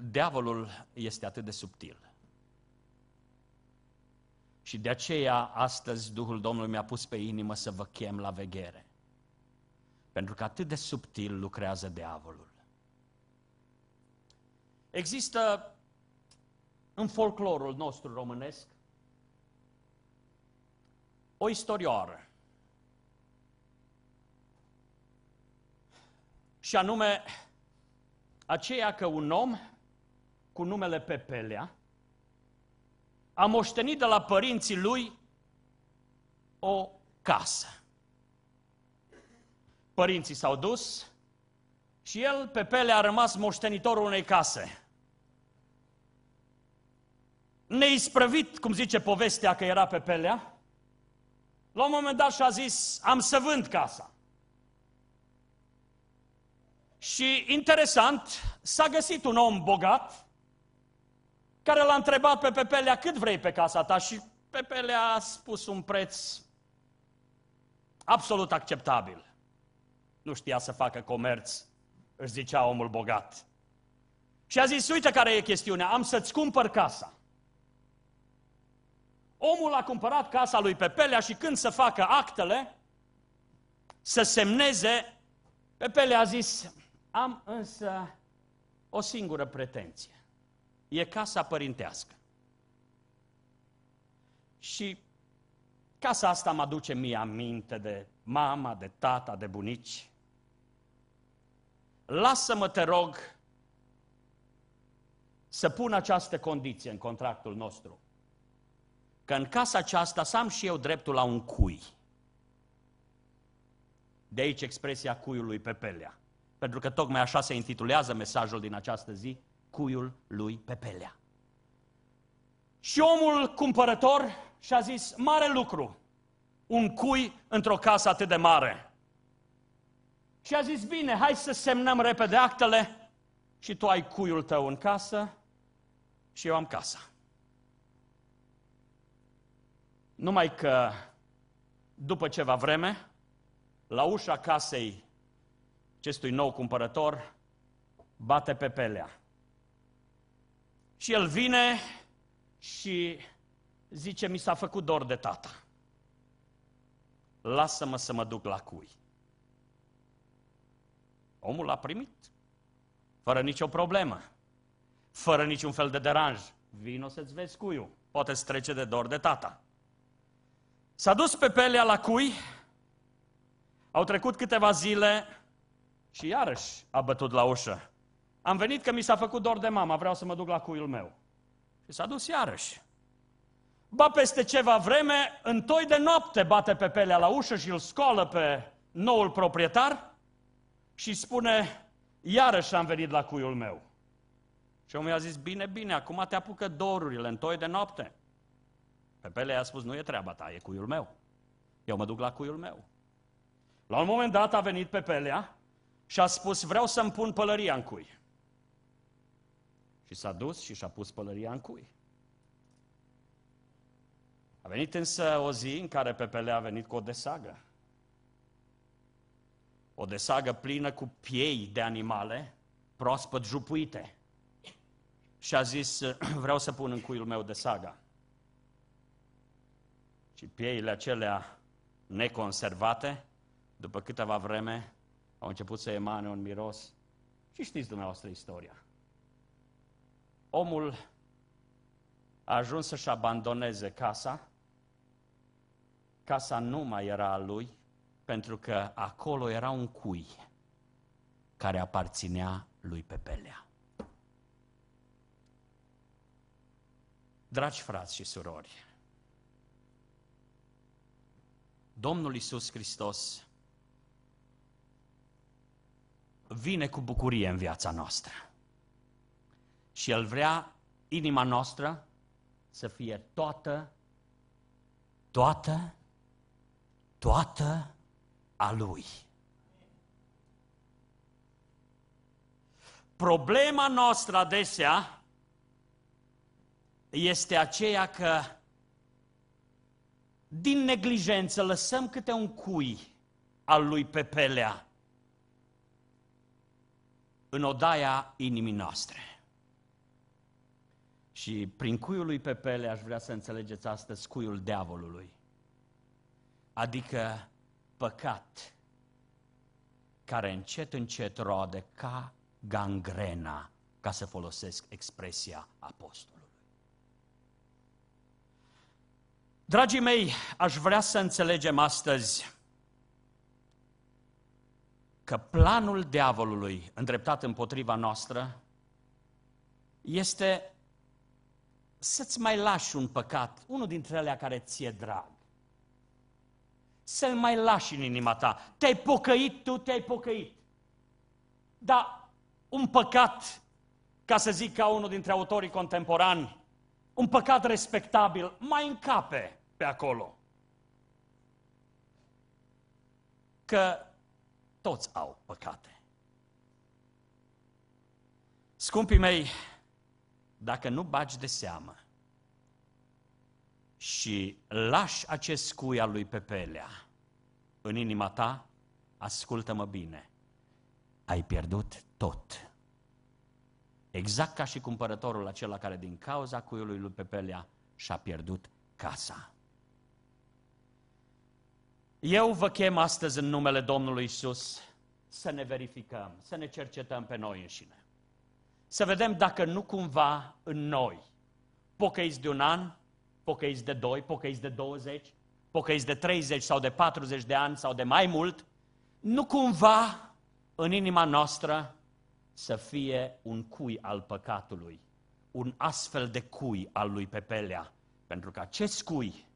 diavolul este atât de subtil. Și de aceea astăzi Duhul Domnului mi-a pus pe inimă să vă chem la veghere. Pentru că atât de subtil lucrează diavolul. Există în folclorul nostru românesc o istorioară. Și anume, aceea că un om cu numele Pepelea, a moștenit de la părinții lui o casă. Părinții s-au dus și el, Pepele, a rămas moștenitorul unei case. Neisprăvit, cum zice povestea că era Pepelea, la un moment dat și-a zis, am să vând casa. Și interesant, s-a găsit un om bogat, care l-a întrebat pe Pepelea cât vrei pe casa ta și Pepelea a spus un preț absolut acceptabil. Nu știa să facă comerț, își zicea omul bogat. Și a zis, uite care e chestiunea, am să-ți cumpăr casa. Omul a cumpărat casa lui Pepelea și când să facă actele, să semneze, Pepelea a zis, am însă o singură pretenție e casa părintească. Și casa asta mă aduce mie aminte de mama, de tata, de bunici. Lasă-mă, te rog, să pun această condiție în contractul nostru. Că în casa aceasta să am și eu dreptul la un cui. De aici expresia cuiului pe pelea. Pentru că tocmai așa se intitulează mesajul din această zi cuiul lui Pepelea. Și omul cumpărător și-a zis, mare lucru, un cui într-o casă atât de mare. Și a zis, bine, hai să semnăm repede actele și tu ai cuiul tău în casă și eu am casa. Numai că după ceva vreme, la ușa casei acestui nou cumpărător, bate pe pelea. Și el vine și zice, mi s-a făcut dor de tata. Lasă-mă să mă duc la cui. Omul l-a primit, fără nicio problemă, fără niciun fel de deranj. Vino să-ți vezi cuiu, poate să trece de dor de tata. S-a dus pe pelea la cui, au trecut câteva zile și iarăși a bătut la ușă. Am venit că mi s-a făcut dor de mama, vreau să mă duc la cuiul meu. Și s-a dus iarăși. Ba peste ceva vreme, în toi de noapte bate pe pelea la ușă și îl scoală pe noul proprietar și spune, iarăși am venit la cuiul meu. Și omul i-a zis, bine, bine, acum te apucă dorurile în toi de noapte. Pepele i-a spus, nu e treaba ta, e cuiul meu. Eu mă duc la cuiul meu. La un moment dat a venit Pepelea și a spus, vreau să-mi pun pălăria în cui. Și s-a dus și și-a pus pălăria în cui. A venit însă o zi în care Pepele a venit cu o desagă. O desagă plină cu piei de animale proaspăt jupuite. Și a zis, vreau să pun în cuiul meu desaga. Și pieile acelea neconservate, după câteva vreme, au început să emane un miros. Și știți dumneavoastră istoria omul a ajuns să-și abandoneze casa, casa nu mai era a lui, pentru că acolo era un cui care aparținea lui Pepelea. Dragi frați și surori, Domnul Isus Hristos vine cu bucurie în viața noastră. Și El vrea inima noastră să fie toată, toată, toată a Lui. Problema noastră adesea este aceea că din neglijență lăsăm câte un cui al lui pe în odaia inimii noastre. Și prin cuiul lui Pepele aș vrea să înțelegeți astăzi cuiul diavolului. Adică păcat care încet, încet roade ca gangrena, ca să folosesc expresia apostolului. Dragii mei, aș vrea să înțelegem astăzi că planul diavolului îndreptat împotriva noastră este să-ți mai lași un păcat, unul dintre alea care ți-e drag. Să-l mai lași în inima ta. Te-ai pocăit, tu te-ai pocăit. Dar un păcat, ca să zic ca unul dintre autorii contemporani, un păcat respectabil, mai încape pe acolo. Că toți au păcate. Scumpii mei, dacă nu bagi de seamă și lași acest cui al lui Pepelea în inima ta, ascultă-mă bine, ai pierdut tot. Exact ca și cumpărătorul acela care din cauza cuiului lui Pepelea și-a pierdut casa. Eu vă chem astăzi în numele Domnului Isus să ne verificăm, să ne cercetăm pe noi înșine să vedem dacă nu cumva în noi, pocăiți de un an, pocăiți de doi, pocăiți de 20, pocăiți de 30 sau de 40 de ani sau de mai mult, nu cumva în inima noastră să fie un cui al păcatului, un astfel de cui al lui Pepelea, pentru că acest cui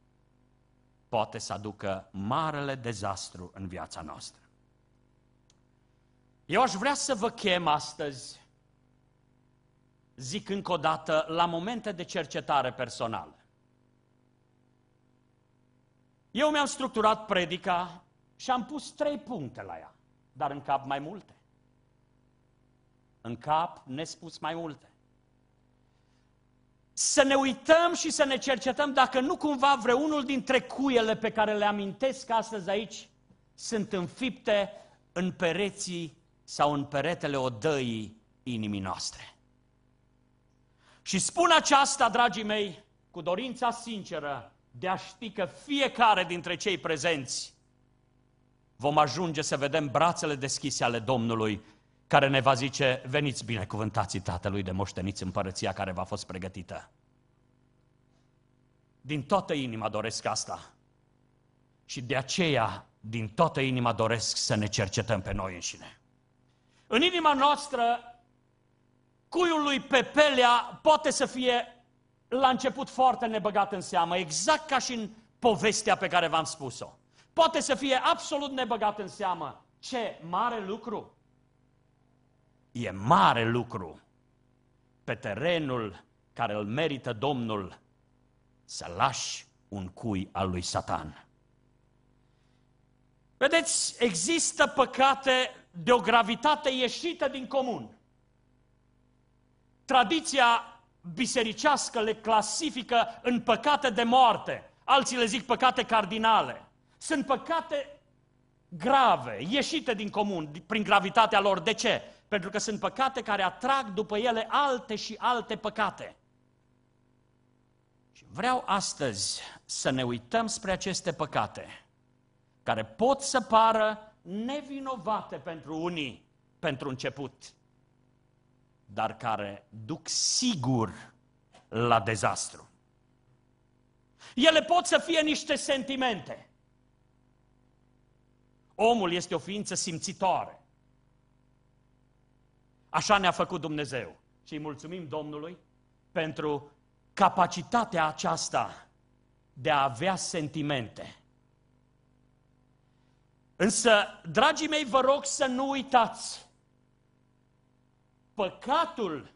poate să aducă marele dezastru în viața noastră. Eu aș vrea să vă chem astăzi zic încă o dată, la momente de cercetare personală. Eu mi-am structurat predica și am pus trei puncte la ea, dar în cap mai multe. În cap nespus mai multe. Să ne uităm și să ne cercetăm dacă nu cumva vreunul dintre cuiele pe care le amintesc astăzi aici sunt înfipte în pereții sau în peretele odăii inimii noastre. Și spun aceasta, dragii mei, cu dorința sinceră de a ști că fiecare dintre cei prezenți vom ajunge să vedem brațele deschise ale Domnului care ne va zice, veniți binecuvântații Tatălui de moșteniți împărăția care v-a fost pregătită. Din toată inima doresc asta. Și de aceea, din toată inima doresc să ne cercetăm pe noi înșine. În inima noastră cuiul lui Pepelea poate să fie la început foarte nebăgat în seamă, exact ca și în povestea pe care v-am spus-o. Poate să fie absolut nebăgat în seamă. Ce mare lucru! E mare lucru pe terenul care îl merită Domnul să lași un cui al lui Satan. Vedeți, există păcate de o gravitate ieșită din comun tradiția bisericească le clasifică în păcate de moarte. Alții le zic păcate cardinale. Sunt păcate grave, ieșite din comun, prin gravitatea lor. De ce? Pentru că sunt păcate care atrag după ele alte și alte păcate. Și vreau astăzi să ne uităm spre aceste păcate, care pot să pară nevinovate pentru unii, pentru început dar care duc sigur la dezastru. Ele pot să fie niște sentimente. Omul este o ființă simțitoare. Așa ne-a făcut Dumnezeu. Și îi mulțumim Domnului pentru capacitatea aceasta de a avea sentimente. Însă, dragii mei, vă rog să nu uitați Păcatul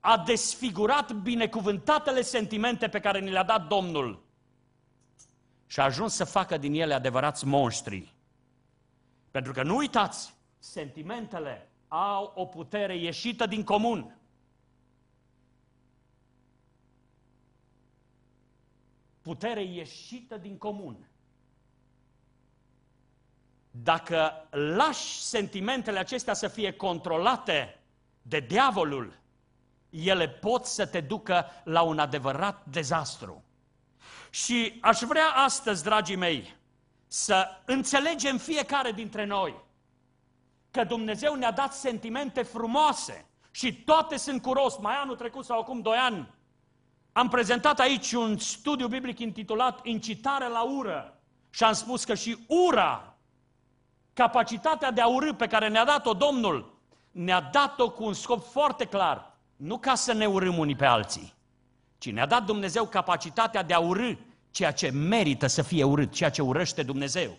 a desfigurat binecuvântatele sentimente pe care ni le-a dat Domnul și a ajuns să facă din ele adevărați monștri. Pentru că nu uitați, sentimentele au o putere ieșită din comun. Putere ieșită din comun. Dacă lași sentimentele acestea să fie controlate de diavolul, ele pot să te ducă la un adevărat dezastru. Și aș vrea astăzi, dragii mei, să înțelegem fiecare dintre noi că Dumnezeu ne-a dat sentimente frumoase și toate sunt cu rost. Mai anul trecut sau acum doi ani am prezentat aici un studiu biblic intitulat Incitare la ură și am spus că și ura Capacitatea de a urâ pe care ne-a dat-o Domnul, ne-a dat-o cu un scop foarte clar. Nu ca să ne urâm unii pe alții, ci ne-a dat Dumnezeu capacitatea de a urâ ceea ce merită să fie urât, ceea ce urăște Dumnezeu.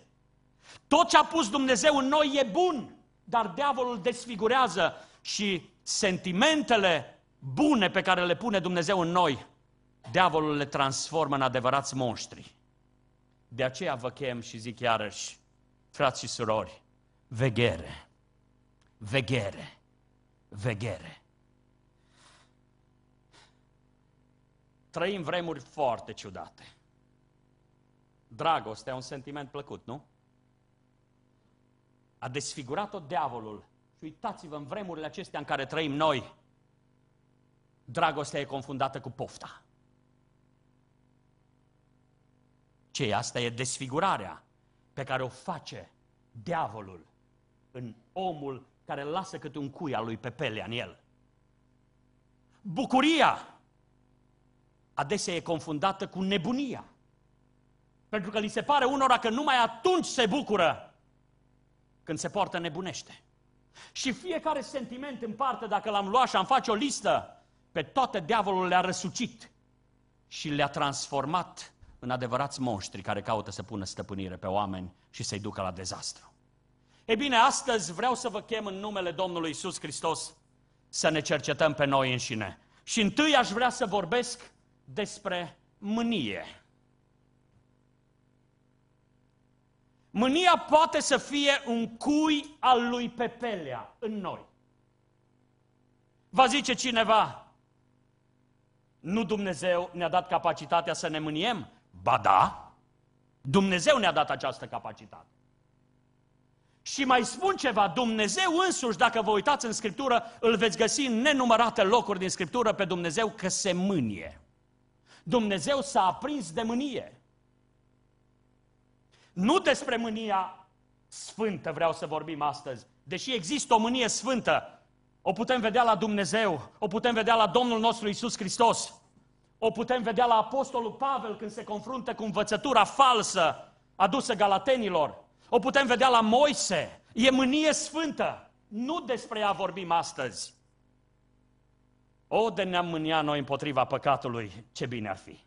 Tot ce a pus Dumnezeu în noi e bun, dar diavolul desfigurează și sentimentele bune pe care le pune Dumnezeu în noi, diavolul le transformă în adevărați monștri. De aceea vă chem și zic iarăși, frați și surori, veghere, veghere, veghere. Trăim vremuri foarte ciudate. Dragostea e un sentiment plăcut, nu? A desfigurat-o diavolul. Și uitați-vă în vremurile acestea în care trăim noi, dragostea e confundată cu pofta. Ce asta e desfigurarea pe care o face diavolul în omul care lasă câte un cui al lui pe în el. Bucuria adesea e confundată cu nebunia. Pentru că li se pare unora că numai atunci se bucură când se poartă nebunește. Și fiecare sentiment în parte, dacă l-am luat și am face o listă, pe toate diavolul le-a răsucit și le-a transformat în adevărați monștri care caută să pună stăpânire pe oameni și să-i ducă la dezastru. Ei bine, astăzi vreau să vă chem în numele Domnului Isus Hristos să ne cercetăm pe noi înșine. Și întâi aș vrea să vorbesc despre mânie. Mânia poate să fie un cui al lui Pepelea în noi. Va zice cineva, nu Dumnezeu ne-a dat capacitatea să ne mâniem? Ba da, Dumnezeu ne-a dat această capacitate. Și mai spun ceva, Dumnezeu însuși, dacă vă uitați în Scriptură, îl veți găsi în nenumărate locuri din Scriptură pe Dumnezeu că se mânie. Dumnezeu s-a aprins de mânie. Nu despre mânia sfântă vreau să vorbim astăzi, deși există o mânie sfântă, o putem vedea la Dumnezeu, o putem vedea la Domnul nostru Isus Hristos. O putem vedea la Apostolul Pavel când se confruntă cu învățătura falsă adusă galatenilor. O putem vedea la Moise. E mânie sfântă. Nu despre ea vorbim astăzi. O, de ne-am mânia noi împotriva păcatului, ce bine ar fi.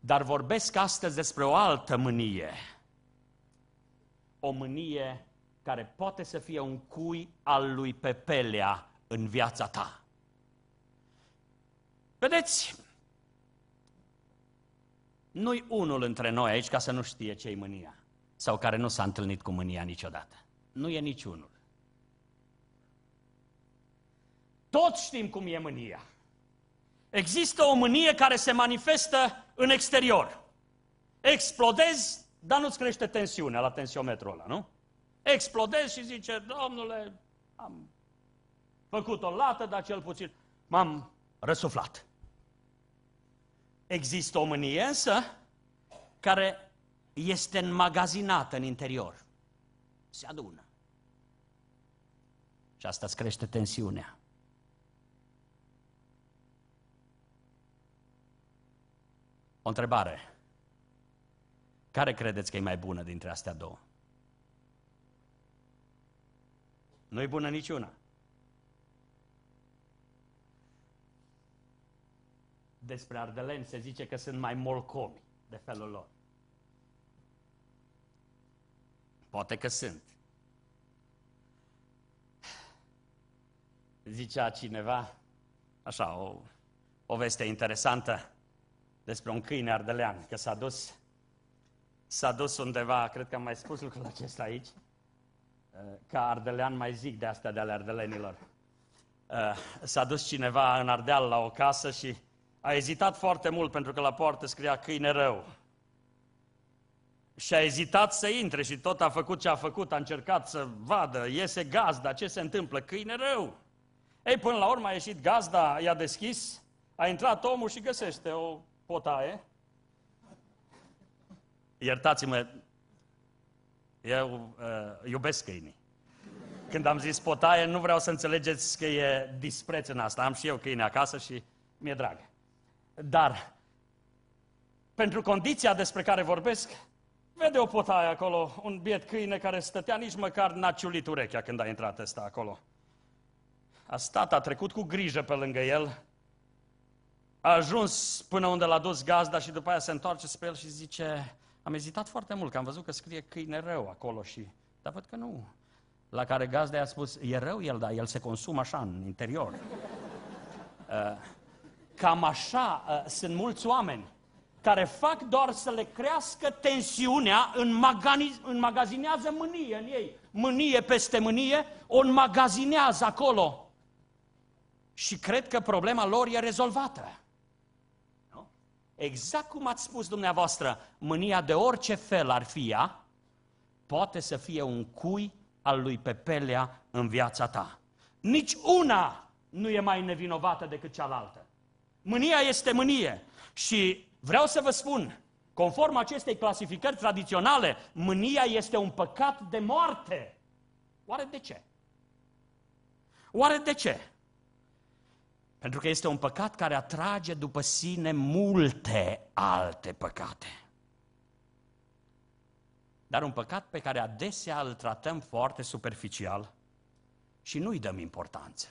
Dar vorbesc astăzi despre o altă mânie. O mânie care poate să fie un cui al lui Pepelea în viața ta. Vedeți, nu-i unul între noi aici ca să nu știe ce-i mânia sau care nu s-a întâlnit cu mânia niciodată. Nu e niciunul. Toți știm cum e mânia. Există o mânie care se manifestă în exterior. Explodezi, dar nu-ți crește tensiunea la tensiometrul ăla, nu? Explodezi și zice, domnule, am făcut o lată, dar cel puțin m-am răsuflat. Există o mânie însă care este înmagazinată în interior. Se adună. Și asta îți crește tensiunea. O întrebare. Care credeți că e mai bună dintre astea două? Nu e bună niciuna. despre ardeleni se zice că sunt mai molcomi de felul lor. Poate că sunt. Zicea cineva, așa, o, o veste interesantă despre un câine ardelean, că s-a dus, s-a dus undeva, cred că am mai spus lucrul acesta aici, ca ardelean mai zic de asta de ale ardelenilor. Uh, s-a dus cineva în Ardeal la o casă și a ezitat foarte mult pentru că la poartă scria câine rău. Și a ezitat să intre și tot a făcut ce a făcut, a încercat să vadă, iese gazda, ce se întâmplă, câine rău. Ei, până la urmă a ieșit gazda, i-a deschis, a intrat omul și găsește o potaie. Iertați-mă, eu uh, iubesc câinii. Când am zis potaie, nu vreau să înțelegeți că e dispreț în asta. Am și eu câine acasă și mi-e drag. Dar, pentru condiția despre care vorbesc, vede o potaie acolo, un biet câine care stătea nici măcar n-a ciulit urechea când a intrat ăsta acolo. A stat, a trecut cu grijă pe lângă el, a ajuns până unde l-a dus gazda și după aia se întoarce spre el și zice, am ezitat foarte mult, că am văzut că scrie câine rău acolo și... Dar văd că nu. La care gazda i-a spus, e rău el, dar el se consumă așa în interior. Uh, Cam așa uh, sunt mulți oameni care fac doar să le crească tensiunea, în înmagazinează mânie în ei, mânie peste mânie, o înmagazinează acolo. Și cred că problema lor e rezolvată. Nu? Exact cum ați spus dumneavoastră, mânia de orice fel ar fi ea, poate să fie un cui al lui Pepelea în viața ta. Nici una nu e mai nevinovată decât cealaltă. Mânia este mânie. Și vreau să vă spun, conform acestei clasificări tradiționale, mânia este un păcat de moarte. Oare de ce? Oare de ce? Pentru că este un păcat care atrage după sine multe alte păcate. Dar un păcat pe care adesea îl tratăm foarte superficial și nu-i dăm importanță.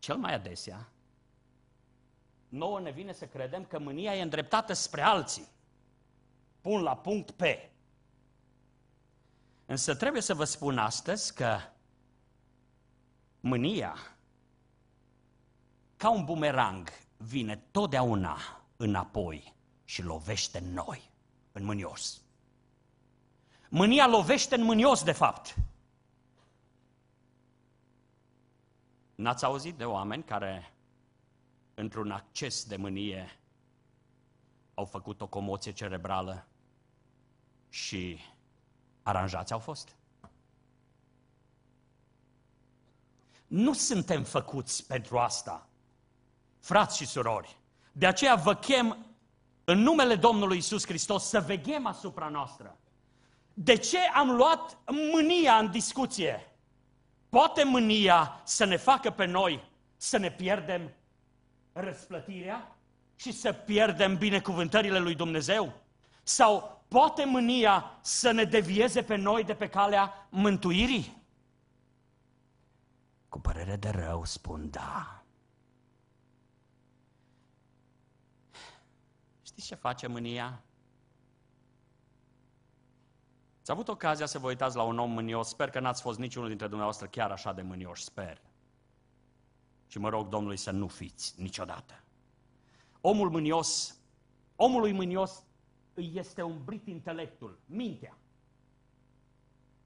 Cel mai adesea, nouă ne vine să credem că mânia e îndreptată spre alții. Pun la punct P. Însă trebuie să vă spun astăzi că mânia, ca un bumerang, vine totdeauna înapoi și lovește în noi, în mânios. Mânia lovește în mânios, de fapt. N-ați auzit de oameni care, într-un acces de mânie, au făcut o comoție cerebrală și aranjați au fost? Nu suntem făcuți pentru asta, frați și surori. De aceea vă chem în numele Domnului Isus Hristos să veghem asupra noastră. De ce am luat mânia în discuție? Poate mânia să ne facă pe noi să ne pierdem răsplătirea și să pierdem binecuvântările lui Dumnezeu? Sau poate mânia să ne devieze pe noi de pe calea mântuirii? Cu părere de rău spun da. Știți ce face mânia? Ați avut ocazia să vă uitați la un om mânios? Sper că n-ați fost niciunul dintre dumneavoastră chiar așa de mânioși, sper. Și mă rog Domnului să nu fiți niciodată. Omul mânios, omului mânios îi este umbrit intelectul, mintea.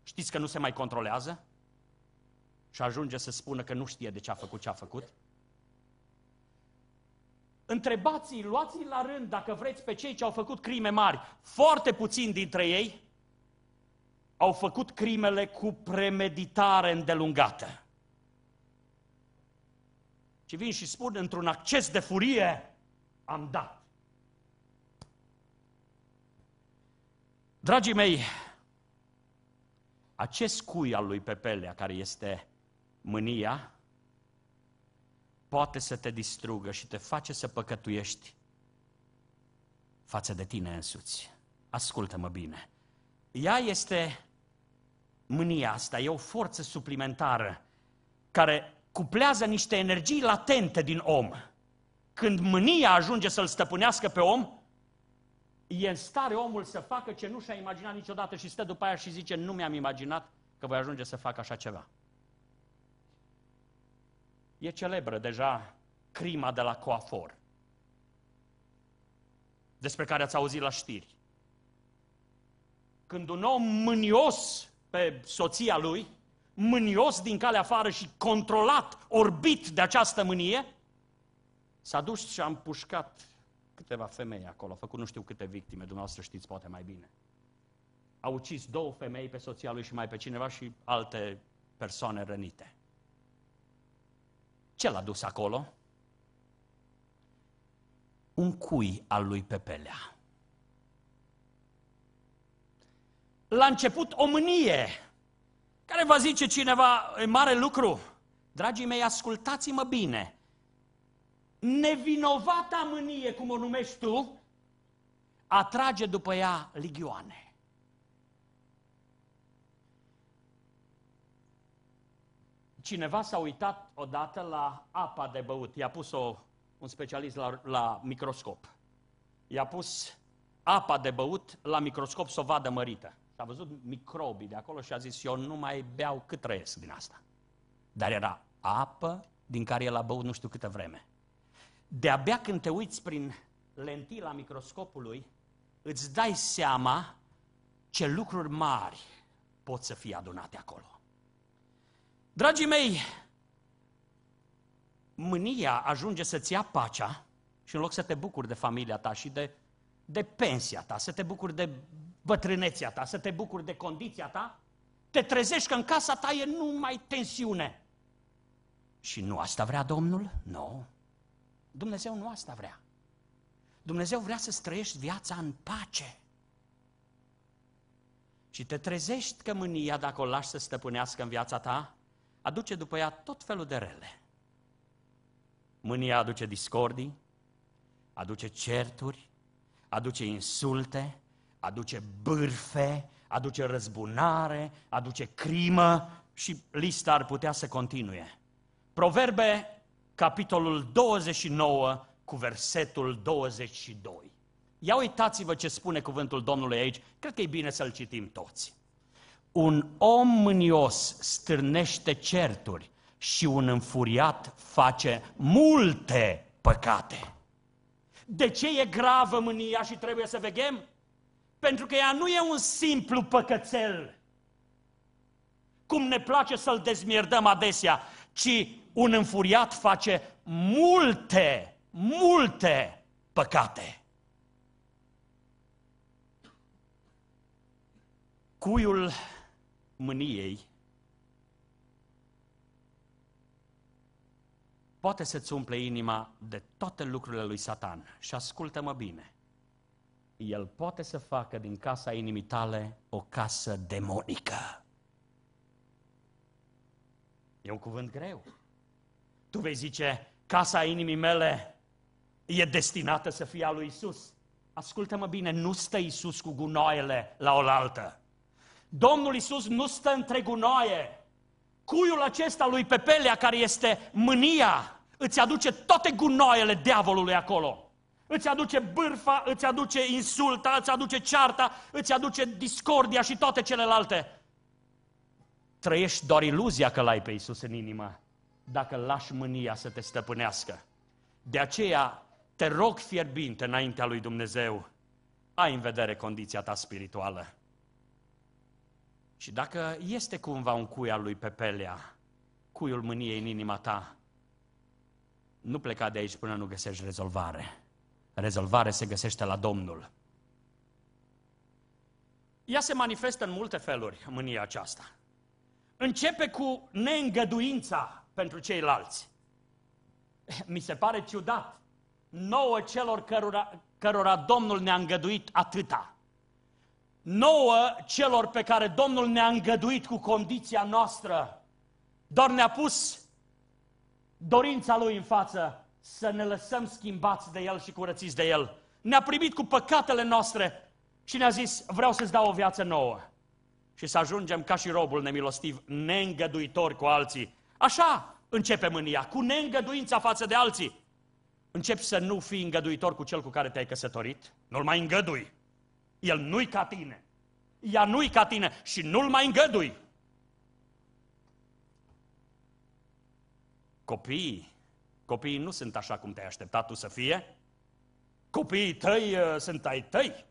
Știți că nu se mai controlează? Și ajunge să spună că nu știe de ce a făcut ce a făcut? Întrebați-i, luați-i la rând dacă vreți pe cei ce au făcut crime mari. Foarte puțin dintre ei au făcut crimele cu premeditare îndelungată. Și vin și spun într-un acces de furie, am dat. Dragii mei, acest cui al lui Pepelea, care este mânia, poate să te distrugă și te face să păcătuiești față de tine însuți. Ascultă-mă bine. Ea este mânia asta, e o forță suplimentară care cuplează niște energii latente din om. Când mânia ajunge să-l stăpânească pe om, e în stare omul să facă ce nu și-a imaginat niciodată și stă după aia și zice, nu mi-am imaginat că voi ajunge să fac așa ceva. E celebră deja crima de la coafor, despre care ați auzit la știri. Când un om mânios pe soția lui, mânios din calea afară și controlat, orbit de această mânie, s-a dus și a împușcat câteva femei acolo, a făcut nu știu câte victime, dumneavoastră știți poate mai bine. A ucis două femei pe soția lui și mai pe cineva și alte persoane rănite. Ce l-a dus acolo? Un cui al lui Pepelea. la început o mânie, care va zice cineva, e mare lucru. Dragii mei, ascultați-mă bine. Nevinovata mânie, cum o numești tu, atrage după ea ligioane. Cineva s-a uitat odată la apa de băut. I-a pus-o un specialist la, la microscop. I-a pus apa de băut la microscop să o vadă mărită a văzut microbii de acolo și a zis, eu nu mai beau cât trăiesc din asta. Dar era apă din care el a băut nu știu câtă vreme. De-abia când te uiți prin lentila microscopului, îți dai seama ce lucruri mari pot să fie adunate acolo. Dragii mei, mânia ajunge să-ți ia pacea și în loc să te bucuri de familia ta și de, de pensia ta, să te bucuri de bătrânețea ta, să te bucuri de condiția ta, te trezești că în casa ta e numai tensiune. Și nu asta vrea Domnul? Nu. Dumnezeu nu asta vrea. Dumnezeu vrea să străiești viața în pace. Și te trezești că mânia, dacă o lași să stăpânească în viața ta, aduce după ea tot felul de rele. Mânia aduce discordii, aduce certuri, aduce insulte, aduce bârfe, aduce răzbunare, aduce crimă și lista ar putea să continue. Proverbe, capitolul 29, cu versetul 22. Ia uitați-vă ce spune cuvântul Domnului aici, cred că e bine să-l citim toți. Un om mânios stârnește certuri și un înfuriat face multe păcate. De ce e gravă mânia și trebuie să vegem? Pentru că ea nu e un simplu păcățel, cum ne place să-l dezmierdăm adesea, ci un înfuriat face multe, multe păcate. Cuiul mâniei poate să-ți umple inima de toate lucrurile lui Satan. Și ascultă-mă bine. El poate să facă din casa inimii tale o casă demonică. E un cuvânt greu. Tu vei zice, casa inimii mele e destinată să fie a lui Isus. Ascultă-mă bine, nu stă Isus cu gunoaiele la oaltă. Domnul Isus nu stă între gunoaie. Cuiul acesta lui Pepelea, care este mânia, îți aduce toate gunoaiele diavolului acolo. Îți aduce bârfa, îți aduce insulta, îți aduce cearta, îți aduce discordia și toate celelalte. Trăiești doar iluzia că l-ai pe Isus în inimă, dacă lași mânia să te stăpânească. De aceea, te rog fierbinte înaintea lui Dumnezeu, ai în vedere condiția ta spirituală. Și dacă este cumva un cui al lui Pepelea, cuiul mâniei în inima ta, nu pleca de aici până nu găsești rezolvare. Rezolvare se găsește la Domnul. Ea se manifestă în multe feluri, mânia aceasta. Începe cu neîngăduința pentru ceilalți. Mi se pare ciudat nouă celor cărora, cărora Domnul ne-a îngăduit atâta. Nouă celor pe care Domnul ne-a îngăduit cu condiția noastră, doar ne-a pus dorința Lui în față să ne lăsăm schimbați de El și curățiți de El. Ne-a primit cu păcatele noastre și ne-a zis, vreau să-ți dau o viață nouă. Și să ajungem ca și robul nemilostiv, neîngăduitori cu alții. Așa începe mânia, cu neîngăduința față de alții. Începi să nu fii îngăduitor cu cel cu care te-ai căsătorit, nu-l mai îngădui. El nu-i ca tine, ea nu-i ca tine și nu-l mai îngădui. Copiii Copiii nu sunt așa cum te-ai așteptat tu să fie. Copiii tăi uh, sunt ai tăi.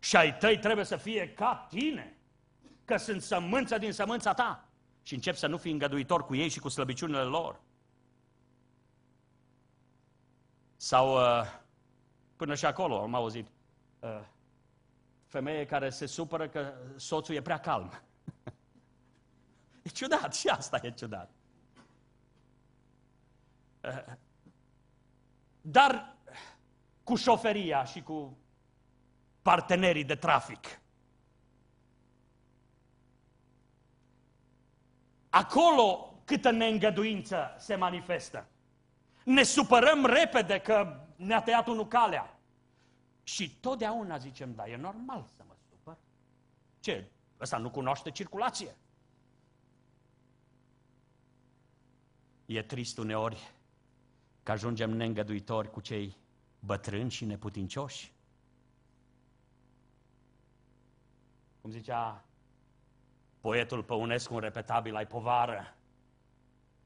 Și ai tăi trebuie să fie ca tine. Că sunt sămânță din sămânța ta. Și încep să nu fii îngăduitor cu ei și cu slăbiciunile lor. Sau uh, până și acolo am auzit uh, femeie care se supără că soțul e prea calm. e ciudat și asta e ciudat. Dar cu șoferia și cu partenerii de trafic. Acolo câtă neîngăduință se manifestă. Ne supărăm repede că ne-a tăiat unul calea. Și totdeauna zicem, da, e normal să mă supăr. Ce? Ăsta nu cunoaște circulație. E trist uneori că ajungem neîngăduitori cu cei bătrâni și neputincioși? Cum zicea poetul Păunescu, un repetabil, ai povară.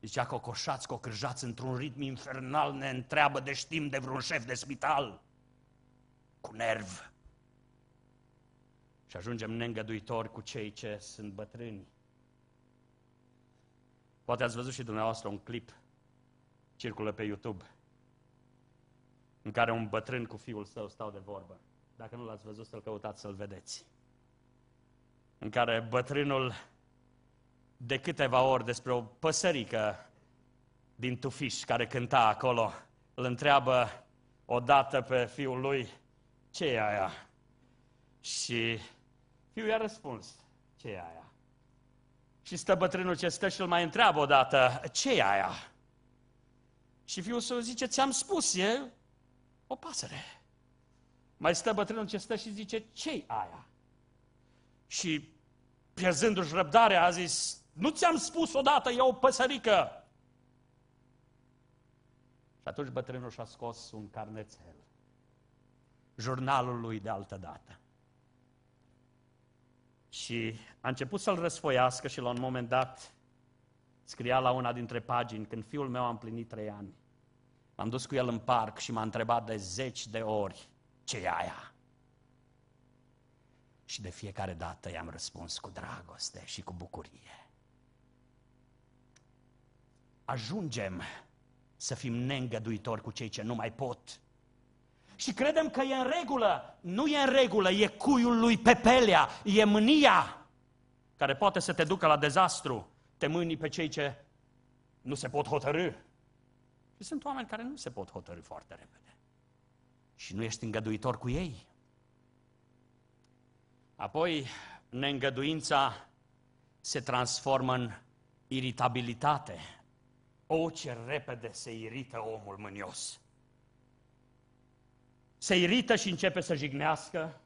Zicea că cocoșați, cocârjați într-un ritm infernal, ne întreabă de știm de vreun șef de spital. Cu nerv. Și ajungem neîngăduitori cu cei ce sunt bătrâni. Poate ați văzut și dumneavoastră un clip circulă pe YouTube, în care un bătrân cu fiul său stau de vorbă. Dacă nu l-ați văzut, să-l căutați să-l vedeți. În care bătrânul de câteva ori despre o păsărică din Tufiș care cânta acolo, îl întreabă odată pe fiul lui, ce e aia? Și fiul i-a răspuns, ce e aia? Și stă bătrânul ce stă și îl mai întreabă odată, ce e aia? Și fiul său zice, ți-am spus, e o pasăre. Mai stă bătrânul ce stă și zice, ce aia? Și pierzându-și răbdarea a zis, nu ți-am spus odată, e o păsărică. Și atunci bătrânul și-a scos un carnețel, jurnalul lui de altă dată. Și a început să-l răsfoiască și la un moment dat Scria la una dintre pagini, când fiul meu a împlinit trei ani, m-am dus cu el în parc și m-a întrebat de zeci de ori, ce e aia? Și de fiecare dată i-am răspuns cu dragoste și cu bucurie. Ajungem să fim neîngăduitori cu cei ce nu mai pot. Și credem că e în regulă. Nu e în regulă, e cuiul lui Pepelea, e mânia care poate să te ducă la dezastru temânii pe cei ce nu se pot hotărâ. Și sunt oameni care nu se pot hotărâ foarte repede. Și nu ești îngăduitor cu ei. Apoi, neîngăduința se transformă în iritabilitate. O, ce repede se irită omul mânios! Se irită și începe să jignească,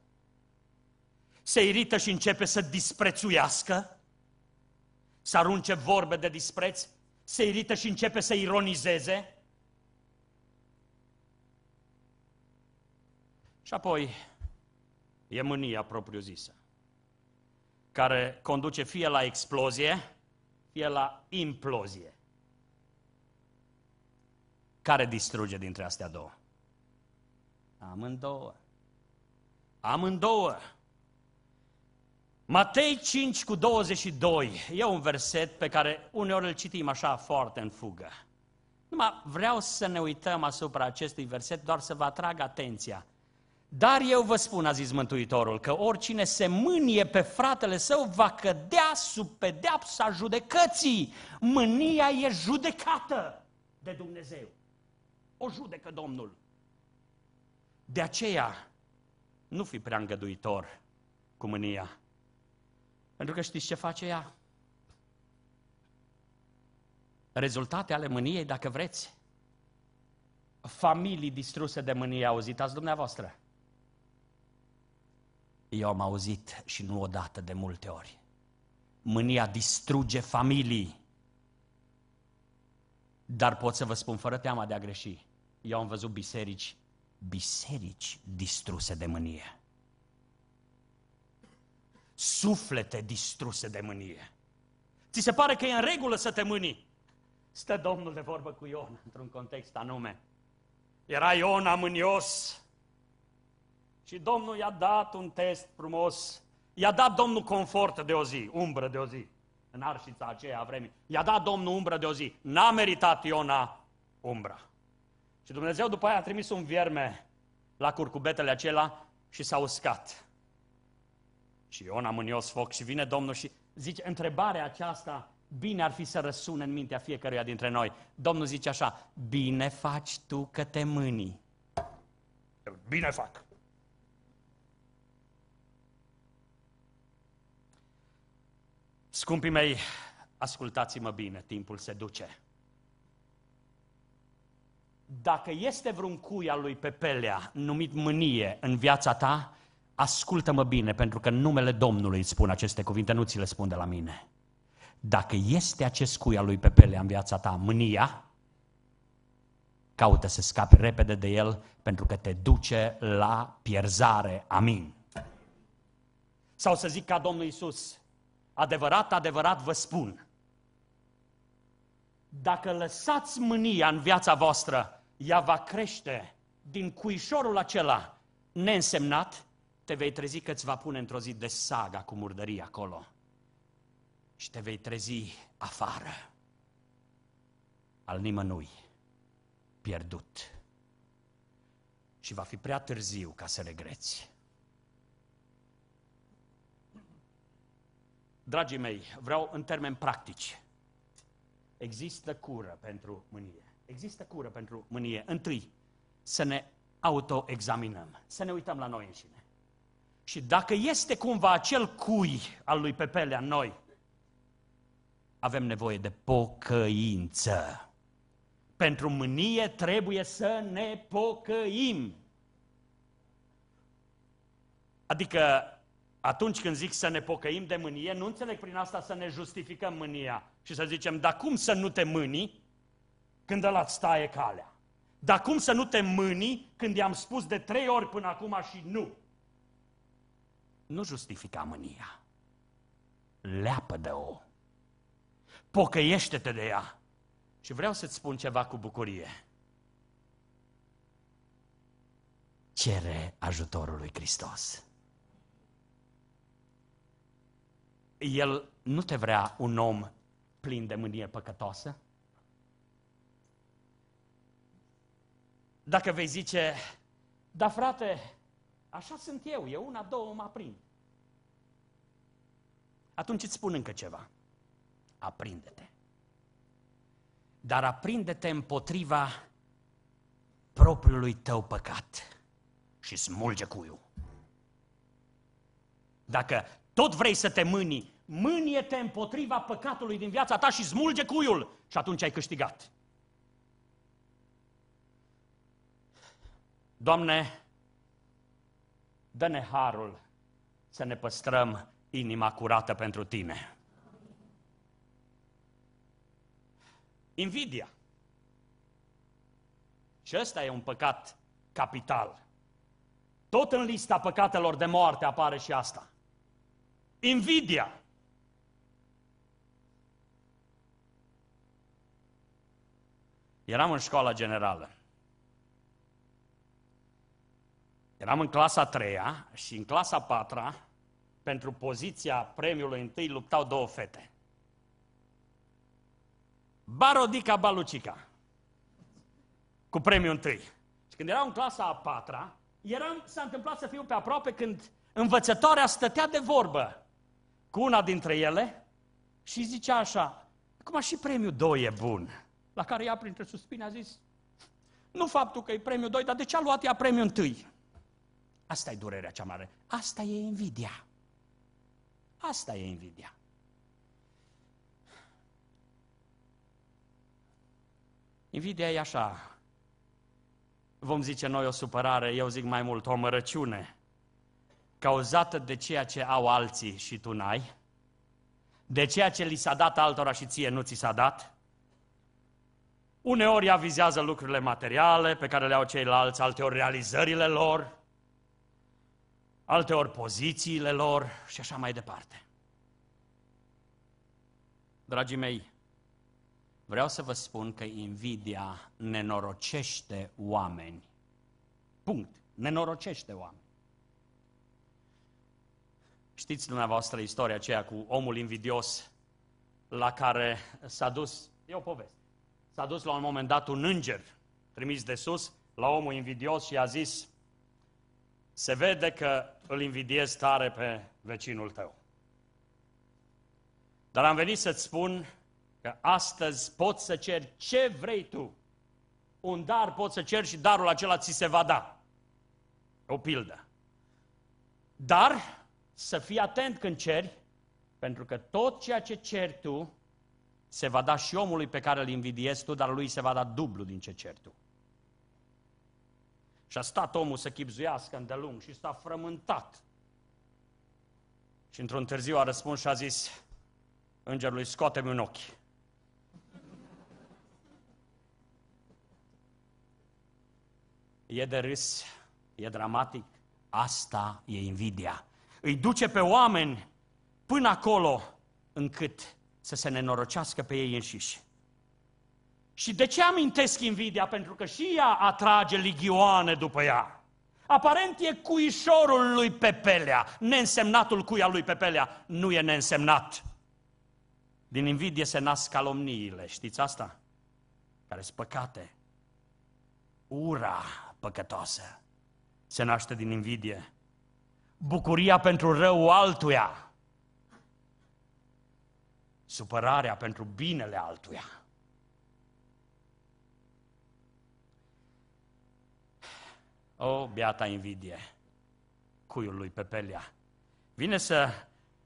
se irită și începe să disprețuiască, să arunce vorbe de dispreț, se irită și începe să ironizeze. Și apoi e mânia propriu-zisă, care conduce fie la explozie, fie la implozie. Care distruge dintre astea două? Amândouă. Amândouă. Matei 5 cu 22 e un verset pe care uneori îl citim așa foarte în fugă. Numai vreau să ne uităm asupra acestui verset, doar să vă atrag atenția. Dar eu vă spun, a zis Mântuitorul, că oricine se mânie pe fratele său va cădea sub pedeapsa judecății. Mânia e judecată de Dumnezeu. O judecă Domnul. De aceea, nu fi prea îngăduitor cu mânia. Pentru că știți ce face ea? Rezultate ale mâniei, dacă vreți. Familii distruse de mânie, auzit ați dumneavoastră? Eu am auzit și nu odată de multe ori. Mânia distruge familii. Dar pot să vă spun fără teama de a greși. Eu am văzut biserici, biserici distruse de mânie suflete distruse de mânie. Ți se pare că e în regulă să te mâni? Stă Domnul de vorbă cu Ion într-un context anume. Era Ion amânios și Domnul i-a dat un test frumos. I-a dat Domnul confort de o zi, umbră de o zi, în arșița aceea a vremii. I-a dat Domnul umbră de o zi. N-a meritat Iona umbra. Și Dumnezeu după aia a trimis un vierme la curcubetele acela și s-a uscat. Și Iona mânios foc și vine Domnul și zice, întrebarea aceasta bine ar fi să răsune în mintea fiecăruia dintre noi. Domnul zice așa, bine faci tu că te mâni. Bine fac. Scumpii mei, ascultați-mă bine, timpul se duce. Dacă este vreun cui al lui Pepelea numit mânie în viața ta, Ascultă-mă bine, pentru că numele Domnului îți spun aceste cuvinte, nu ți le spun de la mine. Dacă este acest cui al lui Pepele în viața ta, mânia, caută să scapi repede de el, pentru că te duce la pierzare. Amin. Sau să zic ca Domnul Isus, adevărat, adevărat vă spun, dacă lăsați mânia în viața voastră, ea va crește din cuișorul acela neînsemnat, te vei trezi că îți va pune într-o zi de saga cu murdării acolo. Și te vei trezi afară, al nimănui, pierdut. Și va fi prea târziu ca să regreți. Dragii mei, vreau în termeni practici. Există cură pentru mânie. Există cură pentru mânie. Întâi, să ne autoexaminăm, să ne uităm la noi înșine. Și dacă este cumva acel cui al lui Pepelea în noi, avem nevoie de pocăință. Pentru mânie trebuie să ne pocăim. Adică atunci când zic să ne pocăim de mânie, nu înțeleg prin asta să ne justificăm mânia și să zicem, dar cum să nu te mâni când ăla îți taie calea? Dar cum să nu te mâni când i-am spus de trei ori până acum și nu? nu justifica mânia. de o Pocăiește-te de ea. Și vreau să-ți spun ceva cu bucurie. Cere ajutorul lui Hristos. El nu te vrea un om plin de mânie păcătoasă? Dacă vei zice, da frate, Așa sunt eu, eu una, două mă aprind. Atunci îți spun încă ceva. Aprinde-te. Dar aprinde-te împotriva propriului tău păcat și smulge cuiu. Dacă tot vrei să te mâni, mânie-te împotriva păcatului din viața ta și smulge cuiul și atunci ai câștigat. Doamne, dă-ne harul să ne păstrăm inima curată pentru tine. Invidia. Și ăsta e un păcat capital. Tot în lista păcatelor de moarte apare și asta. Invidia. Eram în școala generală. Eram în clasa 3 și în clasa 4 pentru poziția premiului întâi luptau două fete. Barodica Balucica cu premiul întâi. Și când erau în clasa a patra, eram, s-a întâmplat să fiu pe aproape când învățătoarea stătea de vorbă cu una dintre ele și zicea așa, acum și premiul 2 e bun. La care ea, printre suspine, a zis, nu faptul că e premiul 2, dar de ce a luat ea premiul întâi? Asta e durerea cea mare. Asta e invidia. Asta e invidia. Invidia e așa. Vom zice noi o supărare, eu zic mai mult o mărăciune, cauzată de ceea ce au alții și tu n-ai, de ceea ce li s-a dat altora și ție nu ți s-a dat. Uneori avizează lucrurile materiale pe care le au ceilalți, alteori realizările lor, alteori pozițiile lor și așa mai departe. Dragii mei, vreau să vă spun că invidia nenorocește oameni. Punct. Nenorocește oameni. Știți dumneavoastră istoria aceea cu omul invidios la care s-a dus, e o poveste, s-a dus la un moment dat un înger trimis de sus la omul invidios și a zis, se vede că îl invidiezi tare pe vecinul tău. Dar am venit să-ți spun că astăzi poți să ceri ce vrei tu. Un dar poți să ceri și darul acela ți se va da. O pildă. Dar să fii atent când ceri, pentru că tot ceea ce ceri tu se va da și omului pe care îl invidiezi tu, dar lui se va da dublu din ce ceri tu. Și a stat omul să chipzuiască îndelung și s-a frământat. Și într-un târziu a răspuns și a zis îngerului, scoate-mi un ochi. E de râs, e dramatic, asta e invidia. Îi duce pe oameni până acolo încât să se nenorocească pe ei înșiși. Și de ce amintesc invidia? Pentru că și ea atrage ligioane după ea. Aparent e cuișorul lui Pepelea, neînsemnatul cuia lui Pepelea, nu e neînsemnat. Din invidie se nasc calomniile, știți asta? Care sunt păcate. Ura păcătoasă se naște din invidie. Bucuria pentru rău altuia. Supărarea pentru binele altuia O, oh, beata invidie, cuiul lui Pepelia. Vine să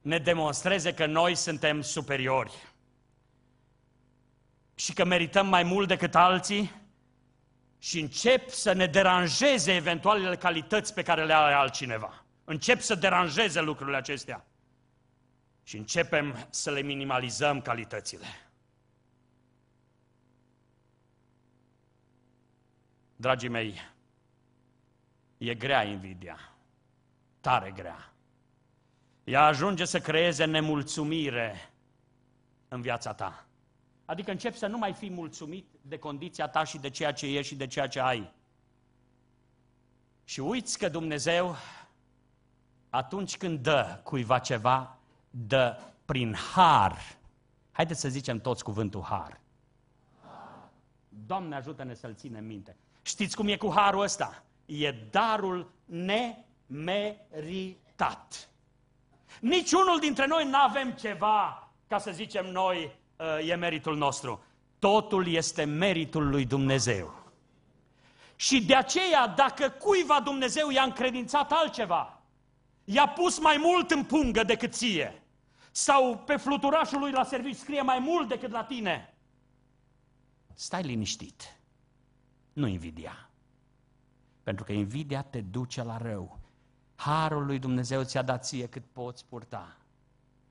ne demonstreze că noi suntem superiori și că merităm mai mult decât alții și încep să ne deranjeze eventualele calități pe care le are altcineva. Încep să deranjeze lucrurile acestea și începem să le minimalizăm calitățile. Dragii mei, E grea invidia, tare grea. Ea ajunge să creeze nemulțumire în viața ta. Adică începi să nu mai fii mulțumit de condiția ta și de ceea ce ești și de ceea ce ai. Și uiți că Dumnezeu, atunci când dă cuiva ceva, dă prin har. Haideți să zicem toți cuvântul har. Doamne ajută-ne să-l ținem minte. Știți cum e cu harul ăsta? e darul nemeritat. Niciunul dintre noi nu avem ceva ca să zicem noi e meritul nostru. Totul este meritul lui Dumnezeu. Și de aceea, dacă cuiva Dumnezeu i-a încredințat altceva, i-a pus mai mult în pungă decât ție, sau pe fluturașul lui la serviciu scrie mai mult decât la tine, stai liniștit, nu invidia. Pentru că invidia te duce la rău. Harul lui Dumnezeu ți-a dat ție cât poți purta.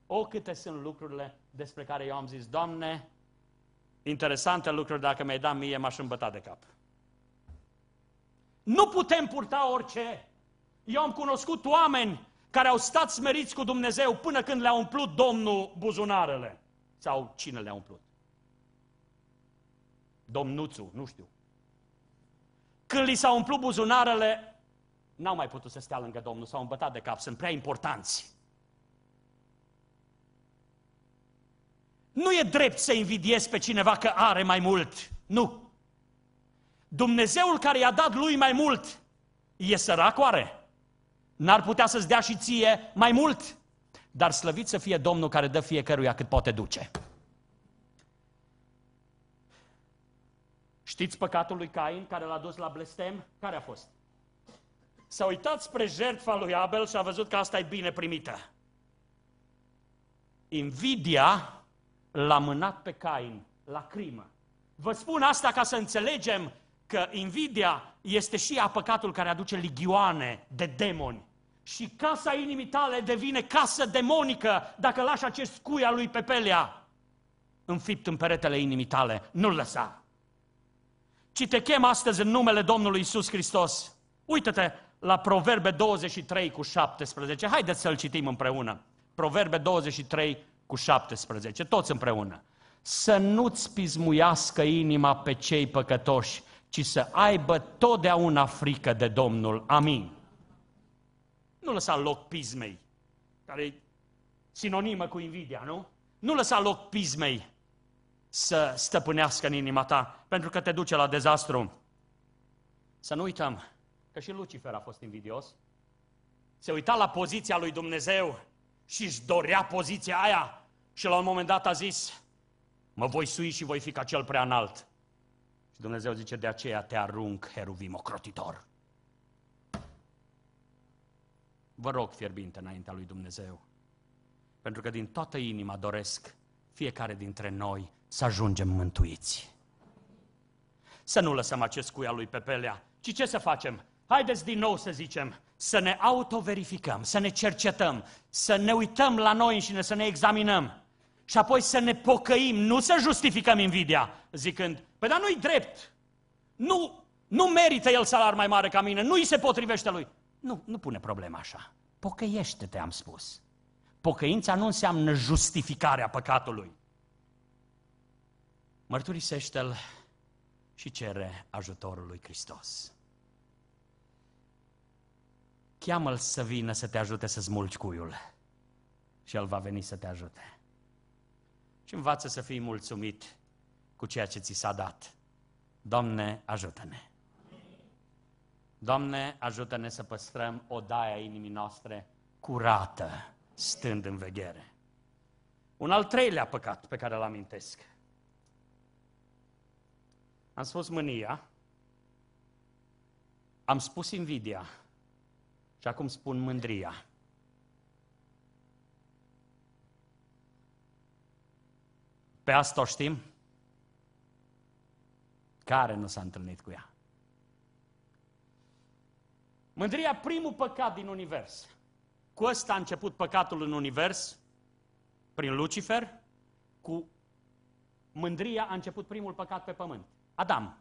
O, câte sunt lucrurile despre care eu am zis, Doamne, interesante lucruri, dacă mi-ai dat mie, m-aș îmbăta de cap. Nu putem purta orice. Eu am cunoscut oameni care au stat smeriți cu Dumnezeu până când le-a umplut Domnul buzunarele. Sau cine le-a umplut? Domnuțul, nu știu. Când li s-au umplut buzunarele, n-au mai putut să stea lângă Domnul, s-au îmbătat de cap, sunt prea importanți. Nu e drept să invidiezi pe cineva că are mai mult. Nu. Dumnezeul care i-a dat lui mai mult e sărac oare? N-ar putea să-ți dea și ție mai mult? Dar slăvit să fie Domnul care dă fiecăruia cât poate duce. Știți păcatul lui Cain care l-a dus la blestem? Care a fost? S-a uitat spre jertfa lui Abel și a văzut că asta e bine primită. Invidia l-a mânat pe Cain la crimă. Vă spun asta ca să înțelegem că invidia este și a păcatul care aduce ligioane de demoni. Și casa inimii tale devine casă demonică dacă lași acest cui al lui Pepelea înfipt în peretele inimii tale. Nu-l lăsa ci te chem astăzi în numele Domnului Isus Hristos. Uită-te la Proverbe 23 cu 17. Haideți să-l citim împreună. Proverbe 23 cu 17, toți împreună. Să nu-ți pismuiască inima pe cei păcătoși, ci să aibă totdeauna frică de Domnul. Amin. Nu lăsa loc pismei, care e sinonimă cu invidia, nu? Nu lăsa loc pismei, să stăpânească în inima ta, pentru că te duce la dezastru. Să nu uităm că și Lucifer a fost invidios. Se uita la poziția lui Dumnezeu și își dorea poziția aia și la un moment dat a zis, mă voi sui și voi fi ca cel prea înalt. Și Dumnezeu zice, de aceea te arunc, heruvim ocrotitor. Vă rog fierbinte înaintea lui Dumnezeu, pentru că din toată inima doresc fiecare dintre noi să ajungem mântuiți. Să nu lăsăm acest cuia lui Pepelea, ci ce să facem? Haideți din nou să zicem, să ne autoverificăm, să ne cercetăm, să ne uităm la noi înșine, să ne examinăm și apoi să ne pocăim, nu să justificăm invidia, zicând, păi dar nu-i drept, nu, nu merită el salar mai mare ca mine, nu i se potrivește lui. Nu, nu pune problema așa. Pocăiește-te, am spus. Pocăința nu înseamnă justificarea păcatului mărturisește-l și cere ajutorul lui Hristos. Cheamă-l să vină să te ajute să smulgi cuiul și el va veni să te ajute. Și învață să fii mulțumit cu ceea ce ți s-a dat. Doamne, ajută-ne! Doamne, ajută-ne să păstrăm odaia inimii noastre curată, stând în veghere. Un al treilea păcat pe care îl amintesc – am spus mânia, am spus invidia și acum spun mândria. Pe asta o știm? Care nu s-a întâlnit cu ea? Mândria, primul păcat din univers. Cu ăsta a început păcatul în univers, prin Lucifer, cu mândria a început primul păcat pe pământ. Adam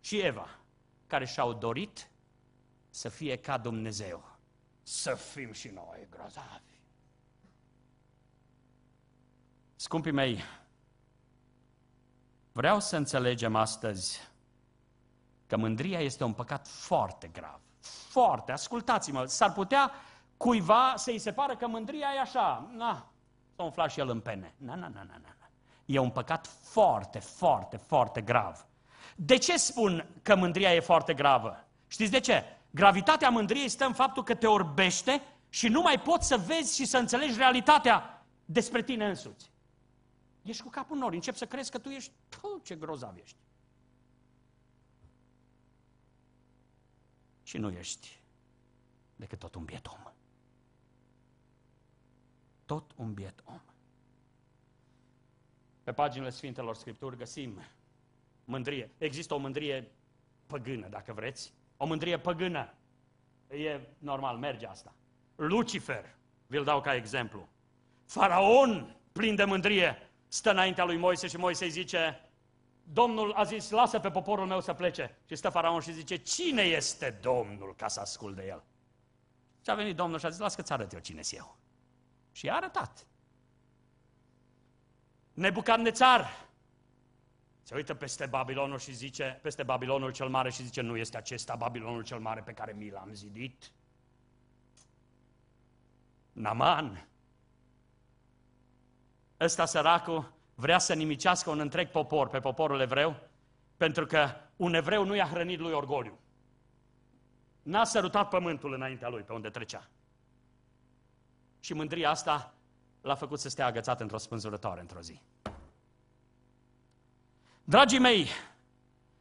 și Eva, care și-au dorit să fie ca Dumnezeu. Să fim și noi grozavi. Scumpii mei, vreau să înțelegem astăzi că mândria este un păcat foarte grav. Foarte, ascultați-mă, s-ar putea cuiva să-i se pară că mândria e așa, na, s-a umflat și el în pene. Na, na, na, na, na. E un păcat foarte, foarte, foarte grav. De ce spun că mândria e foarte gravă? Știți de ce? Gravitatea mândriei stă în faptul că te orbește și nu mai poți să vezi și să înțelegi realitatea despre tine însuți. Ești cu capul nori, începi să crezi că tu ești, tu ce grozav ești. Și nu ești decât tot un biet om. Tot un biet om. Pe paginile Sfintelor Scripturi găsim mândrie. Există o mândrie păgână, dacă vreți. O mândrie păgână. E normal, merge asta. Lucifer, vi-l dau ca exemplu. Faraon, plin de mândrie, stă înaintea lui Moise și Moise îi zice, Domnul a zis, lasă pe poporul meu să plece. Și stă faraon și zice, cine este Domnul ca să ascult de el? Și a venit Domnul și a zis, lasă că-ți arăt eu cine s eu. Și a arătat. Nebucadnețar se uită peste Babilonul și zice, peste Babilonul cel mare și zice, nu este acesta Babilonul cel mare pe care mi l-am zidit. Naman, ăsta săracul, vrea să nimicească un întreg popor pe poporul evreu, pentru că un evreu nu i-a hrănit lui orgoliu. N-a sărutat pământul înaintea lui pe unde trecea. Și mândria asta l-a făcut să stea agățat într-o spânzurătoare într-o zi. Dragii mei,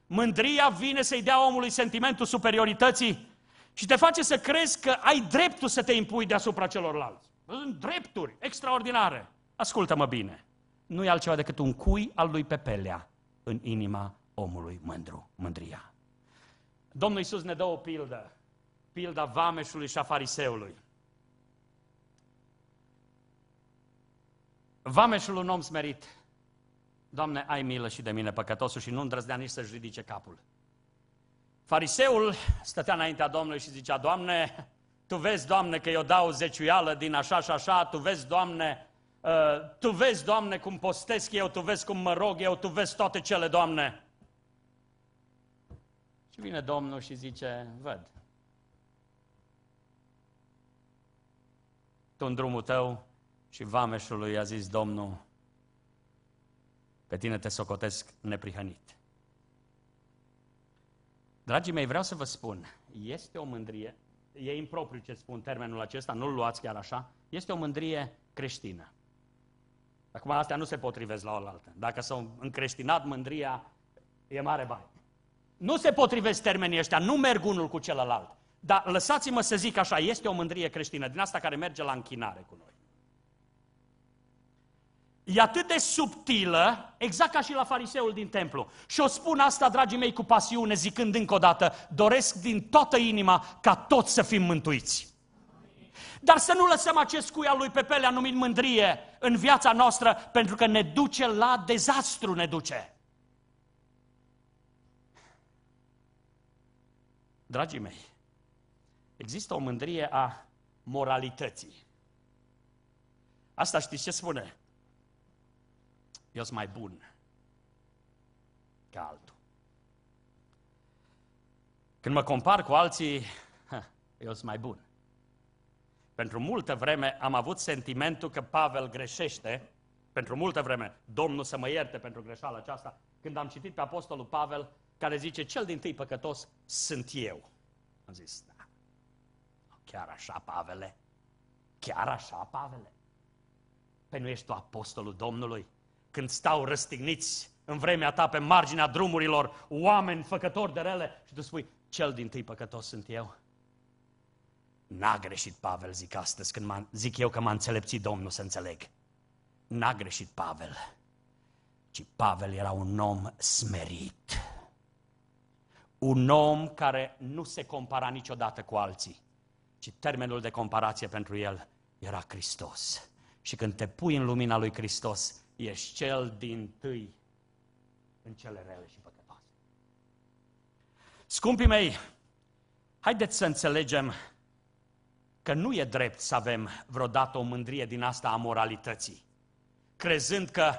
mândria vine să-i dea omului sentimentul superiorității și te face să crezi că ai dreptul să te impui deasupra celorlalți. Sunt drepturi extraordinare. Ascultă-mă bine. Nu e altceva decât un cui al lui Pepelea în inima omului mândru, mândria. Domnul Iisus ne dă o pildă. Pilda vameșului și a fariseului. Vameșul un om smerit. Doamne, ai milă și de mine păcătosul și nu îndrăznea nici să-și ridice capul. Fariseul stătea înaintea Domnului și zicea, Doamne, Tu vezi, Doamne, că eu dau zeciuială din așa și așa, Tu vezi, Doamne, uh, Tu vezi, Doamne, cum postesc eu, Tu vezi cum mă rog eu, Tu vezi toate cele, Doamne. Și vine Domnul și zice, văd. Tu în drumul tău și vameșului i-a zis Domnul, pe tine te socotesc neprihănit. Dragii mei, vreau să vă spun, este o mândrie, e impropriu ce spun termenul acesta, nu-l luați chiar așa, este o mândrie creștină. Acum, astea nu se potrivesc la oaltă. Dacă s-au încreștinat mândria, e mare bani. Nu se potrivesc termenii ăștia, nu merg unul cu celălalt. Dar lăsați-mă să zic așa, este o mândrie creștină, din asta care merge la închinare cu noi. E atât de subtilă, exact ca și la fariseul din templu. Și o spun asta, dragii mei, cu pasiune, zicând încă o dată, doresc din toată inima ca toți să fim mântuiți. Dar să nu lăsăm acest cui al lui Pepelea numit mândrie în viața noastră, pentru că ne duce la dezastru, ne duce. Dragii mei, există o mândrie a moralității. Asta știți ce spune? Eu sunt mai bun ca altul. Când mă compar cu alții, eu sunt mai bun. Pentru multă vreme am avut sentimentul că Pavel greșește, pentru multă vreme, Domnul să mă ierte pentru greșeala aceasta, când am citit pe Apostolul Pavel, care zice, cel din tâi păcătos sunt eu. Am zis, da, chiar așa, Pavele? Chiar așa, Pavele? Păi nu ești tu apostolul Domnului? când stau răstigniți în vremea ta pe marginea drumurilor, oameni făcători de rele și tu spui, cel din tâi păcătos sunt eu. N-a greșit Pavel, zic astăzi, când zic eu că m-a înțelepțit Domnul să înțeleg. N-a greșit Pavel, ci Pavel era un om smerit. Un om care nu se compara niciodată cu alții, ci termenul de comparație pentru el era Hristos. Și când te pui în lumina lui Hristos, ești cel din tâi în cele rele și păcătoase. Scumpii mei, haideți să înțelegem că nu e drept să avem vreodată o mândrie din asta a moralității, crezând că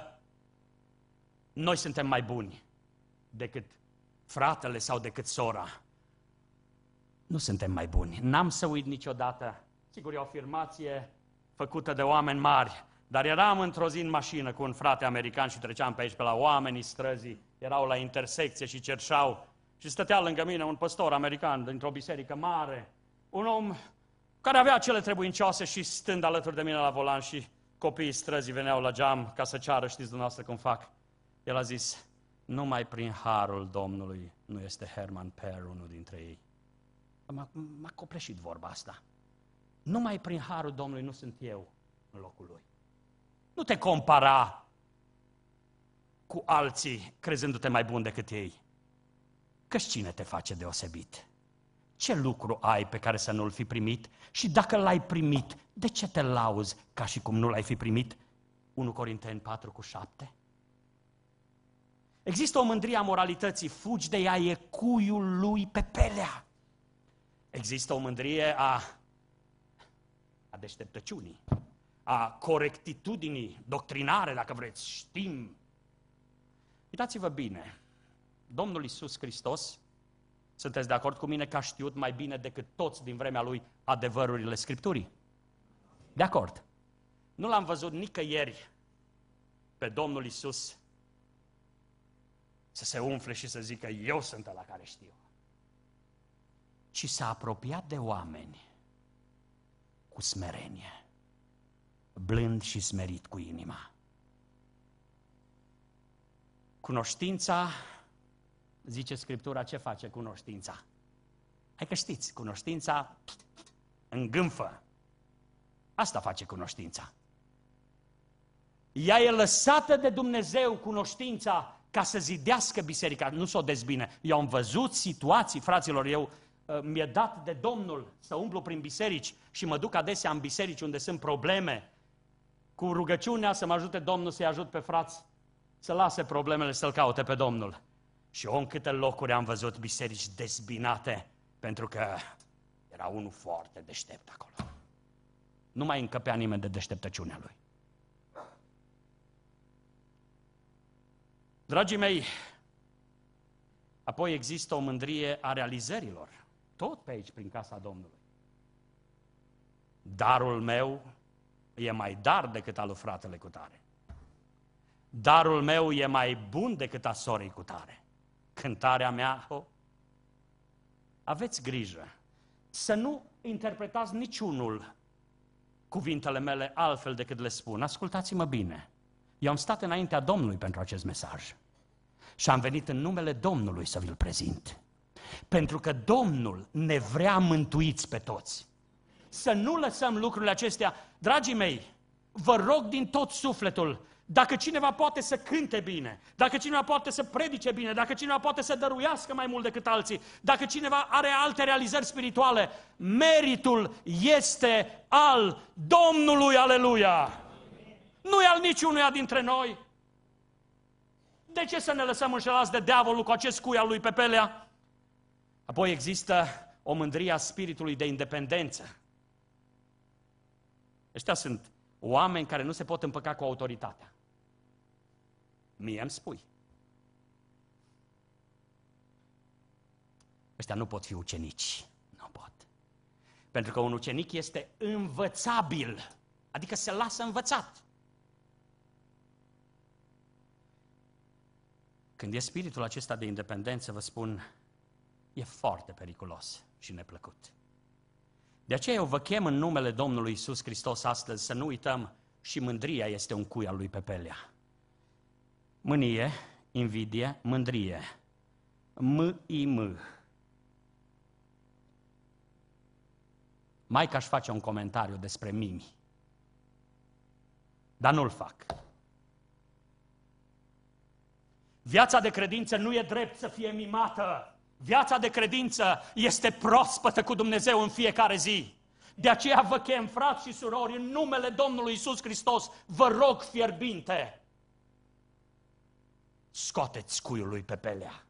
noi suntem mai buni decât fratele sau decât sora. Nu suntem mai buni. N-am să uit niciodată. Sigur, e o afirmație făcută de oameni mari, dar eram într-o zi în mașină cu un frate american și treceam pe aici pe la oamenii străzii, erau la intersecție și cerșau. Și stătea lângă mine un păstor american dintr-o biserică mare, un om care avea cele trebuincioase și stând alături de mine la volan și copiii străzii veneau la geam ca să ceară, știți dumneavoastră cum fac. El a zis, numai prin harul Domnului nu este Herman Per unul dintre ei. M-a, m-a copleșit vorba asta. Numai prin harul Domnului nu sunt eu în locul lui. Nu te compara cu alții crezându-te mai bun decât ei. Căci cine te face deosebit? Ce lucru ai pe care să nu-l fi primit? Și dacă l-ai primit, de ce te lauzi ca și cum nu l-ai fi primit? 1 Corinteni 4 cu 7. Există o mândrie a moralității, fugi de ea, e cuiul lui pe pelea. Există o mândrie a, a deșteptăciunii, a corectitudinii doctrinare, dacă vreți, știm. Uitați-vă bine, Domnul Isus Hristos, sunteți de acord cu mine că a știut mai bine decât toți din vremea lui adevărurile Scripturii? De acord. Nu l-am văzut nicăieri pe Domnul Isus să se umfle și să zică eu sunt la care știu. Și s-a apropiat de oameni cu smerenie blând și smerit cu inima. Cunoștința, zice Scriptura, ce face cunoștința? Hai că știți, cunoștința îngânfă. Asta face cunoștința. Ea e lăsată de Dumnezeu, cunoștința, ca să zidească biserica, nu s o dezbine. Eu am văzut situații, fraților, eu ă, mi-e dat de Domnul să umblu prin biserici și mă duc adesea în biserici unde sunt probleme cu rugăciunea să mă ajute Domnul să-i ajut pe frați să lase problemele să-L caute pe Domnul. Și eu în câte locuri am văzut biserici dezbinate, pentru că era unul foarte deștept acolo. Nu mai încăpea nimeni de deșteptăciunea lui. Dragii mei, apoi există o mândrie a realizărilor, tot pe aici, prin casa Domnului. Darul meu e mai dar decât al lui fratele cu tare. Darul meu e mai bun decât a sorei cu tare. Cântarea mea, o aveți grijă să nu interpretați niciunul cuvintele mele altfel decât le spun. Ascultați-mă bine. Eu am stat înaintea Domnului pentru acest mesaj. Și am venit în numele Domnului să vi-l prezint. Pentru că Domnul ne vrea mântuiți pe toți. Să nu lăsăm lucrurile acestea Dragii mei, vă rog din tot sufletul, dacă cineva poate să cânte bine, dacă cineva poate să predice bine, dacă cineva poate să dăruiască mai mult decât alții, dacă cineva are alte realizări spirituale, meritul este al Domnului, aleluia! Nu e al niciunuia dintre noi. De ce să ne lăsăm înșelați de diavolul cu acest cui al lui Pepelea? Apoi există o mândrie a spiritului de independență. Ăștia sunt oameni care nu se pot împăca cu autoritatea. Mie îmi spui. Ăștia nu pot fi ucenici. Nu pot. Pentru că un ucenic este învățabil. Adică se lasă învățat. Când e spiritul acesta de independență, vă spun, e foarte periculos și neplăcut. De aceea eu vă chem în numele Domnului Isus Hristos astăzi să nu uităm și mândria este un cui al lui Pepelea. Mânie, invidie, mândrie. M-i-m. Mai că aș face un comentariu despre mimi. Dar nu-l fac. Viața de credință nu e drept să fie mimată. Viața de credință este proaspătă cu Dumnezeu în fiecare zi. De aceea vă chem, frați și surori, în numele Domnului Isus Hristos, vă rog fierbinte, scoateți cuiul lui pe pelea.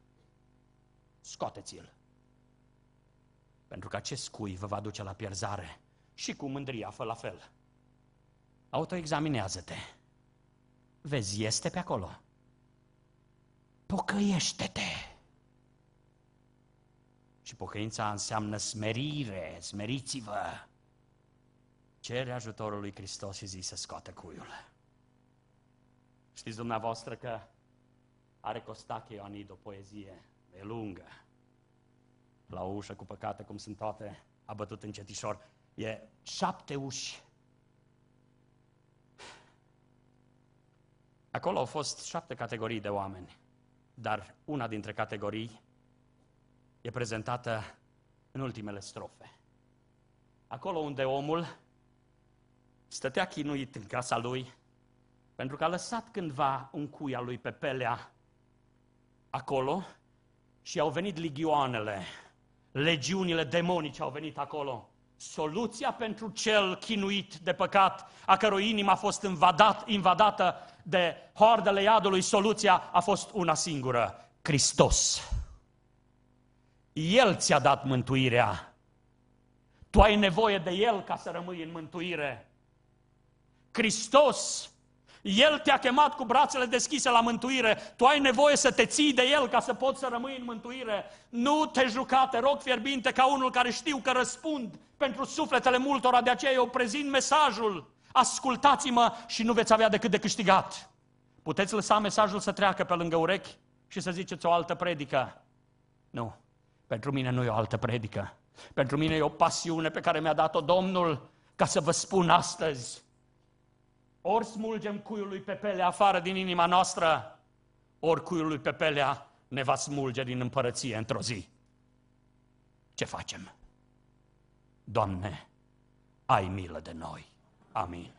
Scoateți-l. Pentru că acest cui vă va duce la pierzare și cu mândria fă la fel. Autoexaminează-te. Vezi, este pe acolo. Pocăiește-te. Și pocăința înseamnă smerire, smeriți-vă. Cere ajutorul lui Hristos și zi să scoată cuiul. Știți dumneavoastră că are Costache Ioanid o poezie, e lungă. La o ușă cu păcate, cum sunt toate, a bătut încetișor. E șapte uși. Acolo au fost șapte categorii de oameni, dar una dintre categorii e prezentată în ultimele strofe. Acolo unde omul stătea chinuit în casa lui, pentru că a lăsat cândva un cui al lui pe pelea acolo și au venit ligioanele, legiunile demonice au venit acolo. Soluția pentru cel chinuit de păcat, a cărui inimă a fost invadat, invadată de hoardele iadului, soluția a fost una singură, Hristos. El ți-a dat mântuirea. Tu ai nevoie de El ca să rămâi în mântuire. Hristos, El te-a chemat cu brațele deschise la mântuire. Tu ai nevoie să te ții de El ca să poți să rămâi în mântuire. Nu te juca, te rog fierbinte ca unul care știu că răspund pentru sufletele multora, de aceea eu prezint mesajul. Ascultați-mă și nu veți avea decât de câștigat. Puteți lăsa mesajul să treacă pe lângă urechi și să ziceți o altă predică. Nu. Pentru mine nu e o altă predică. Pentru mine e o pasiune pe care mi-a dat-o Domnul ca să vă spun astăzi. Ori smulgem cuiul lui Pepelea afară din inima noastră, ori cuiul lui Pepelea ne va smulge din împărăție într-o zi. Ce facem? Doamne, ai milă de noi. Amin.